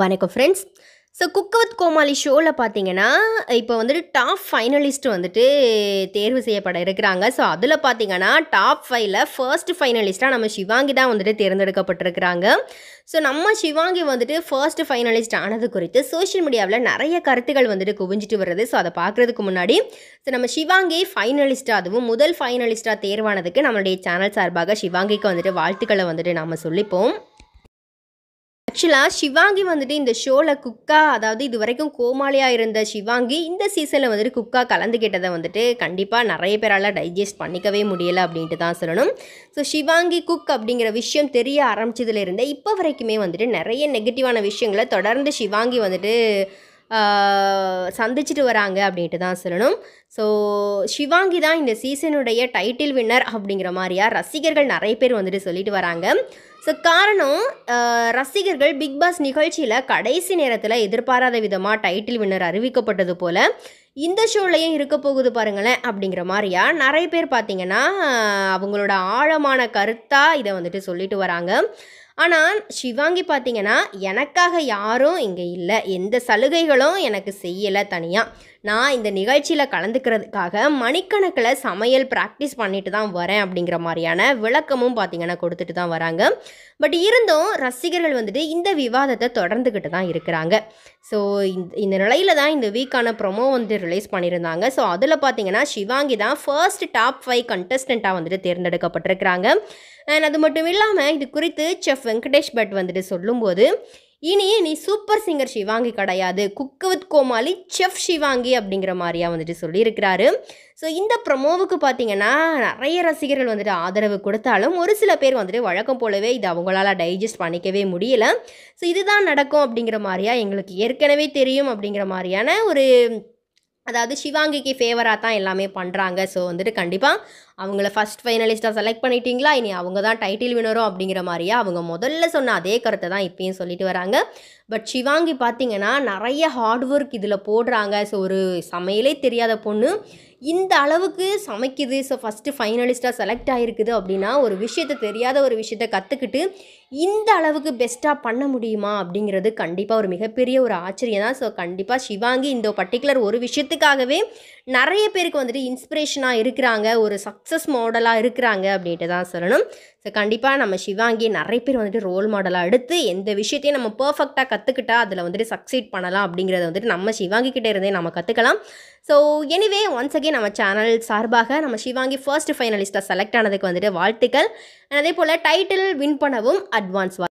வணக்கம் friends so cook with Comali ஷோவில் பார்த்தீங்கன்னா இப்போ வந்துட்டு டாப் ஃபைனலிஸ்ட் வந்துட்டு தேர்வு செய்யப்பட இருக்கிறாங்க ஸோ அதில் பார்த்தீங்கன்னா டாப் ஃபைவ்ல ஃபர்ஸ்ட் ஃபைனலிஸ்ட்டாக நம்ம சிவாங்கி தான் வந்துட்டு தேர்ந்தெடுக்கப்பட்டிருக்கிறாங்க ஸோ நம்ம சிவாங்கி வந்துட்டு ஃபர்ஸ்ட் ஃபைனலிஸ்ட் ஆனது குறித்து சோஷியல் மீடியாவில் நிறைய கருத்துகள் வந்துட்டு குவிஞ்சிட்டு வருது ஸோ அதை பார்க்குறதுக்கு முன்னாடி ஸோ நம்ம சிவாங்கி ஃபைனலிஸ்ட்டாக அதுவும் முதல் ஃபைனலிஸ்ட்டாக தேர்வானதுக்கு நம்மளுடைய சேனல் சார்பாக சிவாங்கிக்கு வந்துட்டு வாழ்த்துக்களை வந்துட்டு நாம் சொல்லிப்போம் ஆக்சுவலாக சிவாங்கி வந்துட்டு இந்த ஷோவில் குக்கா அதாவது இது வரைக்கும் கோமாளியாக இருந்த சிவாங்கி இந்த சீசனில் வந்துட்டு குக்கா கலந்துக்கிட்டதை வந்துட்டு கண்டிப்பாக நிறைய பேரால் டைஜஸ்ட் பண்ணிக்கவே முடியலை அப்படின்ட்டு தான் சொல்லணும் ஸோ சிவாங்கி குக் அப்படிங்கிற விஷயம் தெரிய ஆரம்பித்ததுலேருந்து இப்போ வரைக்குமே வந்துட்டு நிறைய நெகட்டிவான விஷயங்களை தொடர்ந்து சிவாங்கி வந்துட்டு சந்திச்சுட்டு வராங்க அப்படின்ட்டு தான் சொல்லணும் ஸோ சிவாங்கி தான் இந்த சீசனுடைய டைட்டில் வின்னர் அப்படிங்கிற மாதிரியா ரசிகர்கள் நிறைய பேர் வந்துட்டு சொல்லிட்டு வராங்க ஸோ காரணம் ரசிகர்கள் பிக் பாஸ் நிகழ்ச்சியில் கடைசி நேரத்தில் எதிர்பாராத விதமாக டைட்டில் வின்னர் அறிவிக்கப்பட்டது போல் இந்த ஷோலையும் இருக்க போகுது பாருங்களேன் அப்படிங்கிற மாதிரியா நிறைய பேர் பார்த்தீங்கன்னா அவங்களோட ஆழமான கருத்தாக இதை வந்துட்டு சொல்லிட்டு வராங்க ஆனால் சிவாங்கி பார்த்தீங்கன்னா எனக்காக யாரும் இங்கே இல்லை எந்த சலுகைகளும் எனக்கு செய்யலை தனியாக நான் இந்த நிகழ்ச்சியில் கலந்துக்கிறதுக்காக மணிக்கணக்கில் சமையல் ப்ராக்டிஸ் பண்ணிட்டு தான் வரேன் அப்படிங்கிற மாதிரியான விளக்கமும் பார்த்திங்கன்னா கொடுத்துட்டு தான் வராங்க பட் இருந்தும் ரசிகர்கள் வந்துட்டு இந்த விவாதத்தை தொடர்ந்துக்கிட்டு தான் இருக்கிறாங்க ஸோ இந்த நிலையில் தான் இந்த வீக்கான ப்ரொமோ வந்து ரிலீஸ் பண்ணியிருந்தாங்க ஸோ அதில் பார்த்தீங்கன்னா சிவாங்கி தான் ஃபர்ஸ்ட் டாப் ஃபைவ் கண்டஸ்டண்ட்டாக வந்துட்டு தேர்ந்தெடுக்கப்பட்டிருக்கிறாங்க அண்ட் அது மட்டும் இல்லாமல் இது குறித்து செஃப் வெங்கடேஷ் பட் வந்துட்டு சொல்லும்போது இனி நீ சூப்பர் சிங்கர் ஷிவாங்கி கிடையாது cook with Comali chef Shivangi அப்படிங்கிற மாதிரியா வந்துட்டு சொல்லியிருக்கிறாரு ஸோ இந்த ப்ரமோவுக்கு பார்த்தீங்கன்னா நிறைய ரசிகர்கள் வந்துட்டு ஆதரவு கொடுத்தாலும் ஒரு சில பேர் வந்துட்டு வழக்கம் போலவே இது அவங்களால டைஜஸ்ட் பண்ணிக்கவே முடியல ஸோ இதுதான் நடக்கும் அப்படிங்கிற மாதிரியா எங்களுக்கு ஏற்கனவே தெரியும் அப்படிங்கிற மாதிரியான ஒரு அதாவது சிவாங்கிக்கு ஃபேவராக தான் எல்லாமே பண்ணுறாங்க ஸோ வந்துட்டு கண்டிப்பாக அவங்கள ஃபஸ்ட் ஃபைனலிஸ்ட்டாக செலக்ட் பண்ணிட்டீங்களா இனி அவங்க தான் டைட்டில் வினரும் அப்படிங்கிற மாதிரியே அவங்க முதல்ல சொன்ன அதே கருத்தை தான் இப்பயும் சொல்லிட்டு வராங்க பட் சிவாங்கி பார்த்தீங்கன்னா நிறைய ஹார்ட் ஒர்க் இதில் போடுறாங்க ஸோ ஒரு சமையலே தெரியாத பொண்ணு இந்த அளவுக்கு சமைக்குது ஸோ ஃபஸ்ட்டு ஃபைனலிஸ்ட்டாக செலக்ட் ஆகிருக்குது அப்படின்னா ஒரு விஷயத்தை தெரியாத ஒரு விஷயத்தை கற்றுக்கிட்டு இந்த அளவுக்கு பெஸ்ட்டாக பண்ண முடியுமா அப்படிங்கிறது கண்டிப்பாக ஒரு மிகப்பெரிய ஒரு ஆச்சரியம் தான் ஸோ கண்டிப்பாக சிவாங்கி இந்த பர்டிகுலர் ஒரு விஷயத்துக்காகவே நிறைய பேருக்கு வந்துட்டு இன்ஸ்பிரேஷனாக இருக்கிறாங்க ஒரு சக்ஸஸ் மாடலாக இருக்கிறாங்க அப்படின்ட்டு தான் சொல்லணும் ஸோ கண்டிப்பாக நம்ம சிவாங்கி நிறைய பேர் வந்துட்டு ரோல் மாடலாக எடுத்து எந்த விஷயத்தையும் நம்ம பர்ஃபெக்டாக கற்றுக்கிட்டா அதில் வந்துட்டு சக்ஸீட் பண்ணலாம் அப்படிங்கிறத வந்துட்டு நம்ம சிவாங்கி கிட்டே இருந்தே நம்ம கற்றுக்கலாம் ஸோ எனிவே ஒன்ஸ் அகே நம்ம சேனல் சார்பாக நம்ம சிவாங்கி ஃபர்ஸ்ட் ஃபைனலிஸ்ட்டாக செலக்ட் ஆனதுக்கு வந்துட்டு வாழ்த்துக்கள் அதே போல் டைட்டில் வின் பண்ணவும் அட்வான்ஸ்